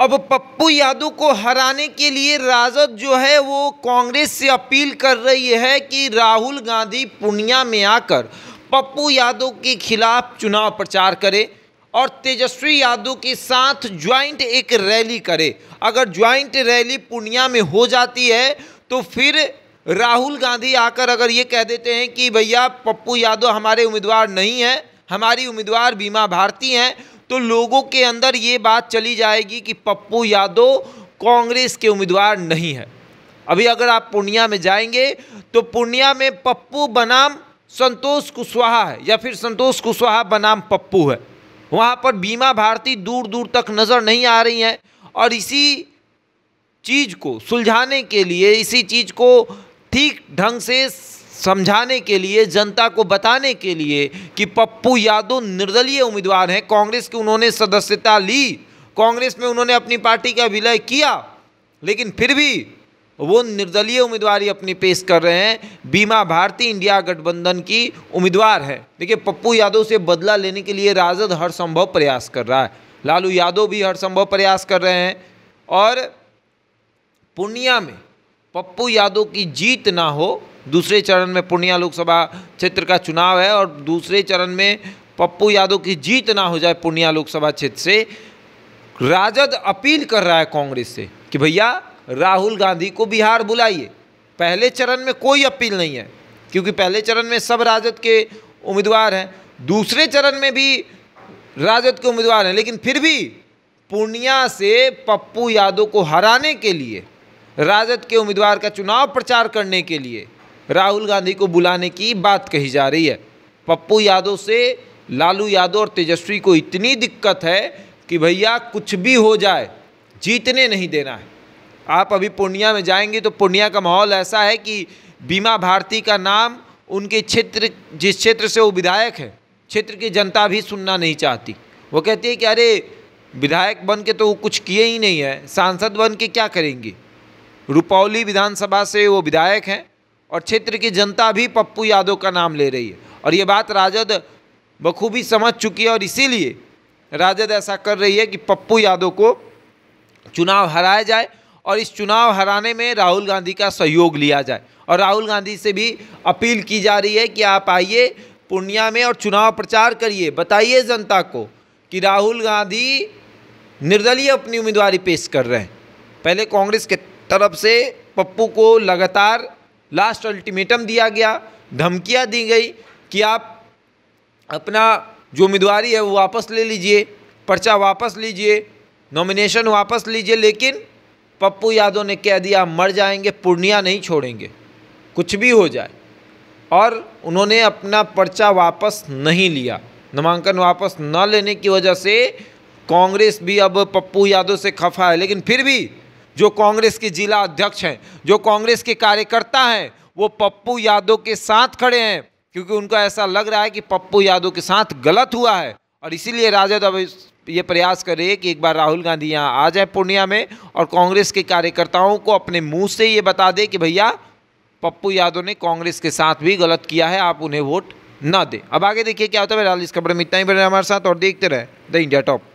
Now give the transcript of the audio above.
अब पप्पू यादव को हराने के लिए राजद जो है वो कांग्रेस से अपील कर रही है कि राहुल गांधी पूर्णिया में आकर पप्पू यादव के खिलाफ चुनाव प्रचार करे और तेजस्वी यादव के साथ ज्वाइंट एक रैली करे अगर ज्वाइंट रैली पूर्णिया में हो जाती है तो फिर राहुल गांधी आकर अगर ये कह देते हैं कि भैया पप्पू यादव हमारे उम्मीदवार नहीं हैं हमारी उम्मीदवार बीमा भारती हैं तो लोगों के अंदर ये बात चली जाएगी कि पप्पू यादव कांग्रेस के उम्मीदवार नहीं है अभी अगर आप पूर्णिया में जाएंगे तो पूर्णिया में पप्पू बनाम संतोष कुशवाहा है या फिर संतोष कुशवाहा बनाम पप्पू है वहाँ पर बीमा भारती दूर दूर तक नज़र नहीं आ रही हैं और इसी चीज़ को सुलझाने के लिए इसी चीज़ को ठीक ढंग से समझाने के लिए जनता को बताने के लिए कि पप्पू यादव निर्दलीय उम्मीदवार हैं कांग्रेस की उन्होंने सदस्यता ली कांग्रेस में उन्होंने अपनी पार्टी का विलय किया लेकिन फिर भी वो निर्दलीय उम्मीदवार अपनी पेश कर रहे हैं बीमा भारती इंडिया गठबंधन की उम्मीदवार है देखिए पप्पू यादव से बदला लेने के लिए राजद हर संभव प्रयास कर रहा है लालू यादव भी हर संभव प्रयास कर रहे हैं और पूर्णिया में पप्पू यादव की जीत ना हो दूसरे चरण में पूर्णिया लोकसभा क्षेत्र का चुनाव है और दूसरे चरण में पप्पू यादव की जीत ना हो जाए पूर्णिया लोकसभा क्षेत्र से राजद अपील कर रहा है कांग्रेस से कि भैया राहुल गांधी को बिहार बुलाइए पहले चरण में कोई अपील नहीं है क्योंकि पहले चरण में सब राजद के उम्मीदवार हैं दूसरे चरण में भी राजद के उम्मीदवार हैं लेकिन फिर भी पूर्णिया से पप्पू यादव को हराने के लिए राजद के उम्मीदवार का चुनाव प्रचार करने के लिए राहुल गांधी को बुलाने की बात कही जा रही है पप्पू यादव से लालू यादव और तेजस्वी को इतनी दिक्कत है कि भैया कुछ भी हो जाए जीतने नहीं देना है आप अभी पूर्णिया में जाएंगे तो पूर्णिया का माहौल ऐसा है कि बीमा भारती का नाम उनके क्षेत्र जिस क्षेत्र से वो विधायक है क्षेत्र की जनता भी सुनना नहीं चाहती वो कहती है कि अरे विधायक बन के तो वो कुछ किए ही नहीं है सांसद बन के क्या करेंगे रुपौली विधानसभा से वो विधायक हैं और क्षेत्र की जनता भी पप्पू यादव का नाम ले रही है और ये बात राजद बखूबी समझ चुकी है और इसीलिए राजद ऐसा कर रही है कि पप्पू यादव को चुनाव हराया जाए और इस चुनाव हराने में राहुल गांधी का सहयोग लिया जाए और राहुल गांधी से भी अपील की जा रही है कि आप आइए पूर्णिया में और चुनाव प्रचार करिए बताइए जनता को कि राहुल गांधी निर्दलीय अपनी उम्मीदवार पेश कर रहे हैं पहले कांग्रेस के तरफ से पप्पू को लगातार लास्ट अल्टीमेटम दिया गया धमकियाँ दी गई कि आप अपना जो उम्मीदवारी है वो वापस ले लीजिए पर्चा वापस लीजिए नॉमिनेशन वापस लीजिए लेकिन पप्पू यादव ने कह दिया मर जाएंगे पूर्णिया नहीं छोड़ेंगे कुछ भी हो जाए और उन्होंने अपना पर्चा वापस नहीं लिया नामांकन वापस न लेने की वजह से कांग्रेस भी अब पप्पू यादव से खफा है लेकिन फिर भी जो कांग्रेस के जिला अध्यक्ष हैं जो कांग्रेस के कार्यकर्ता हैं वो पप्पू यादव के साथ खड़े हैं क्योंकि उनको ऐसा लग रहा है कि पप्पू यादव के साथ गलत हुआ है और इसीलिए राजद अब ये प्रयास कर रहे हैं कि एक बार राहुल गांधी यहाँ आ जाए पूर्णिया में और कांग्रेस के कार्यकर्ताओं को अपने मुँह से ये बता दे कि भैया पप्पू यादव ने कांग्रेस के साथ भी गलत किया है आप उन्हें वोट ना दें अब आगे देखिए क्या होता है फिलहाल इस खबर में इतना ही बने हमारे साथ और देखते रहे द इंडिया टॉप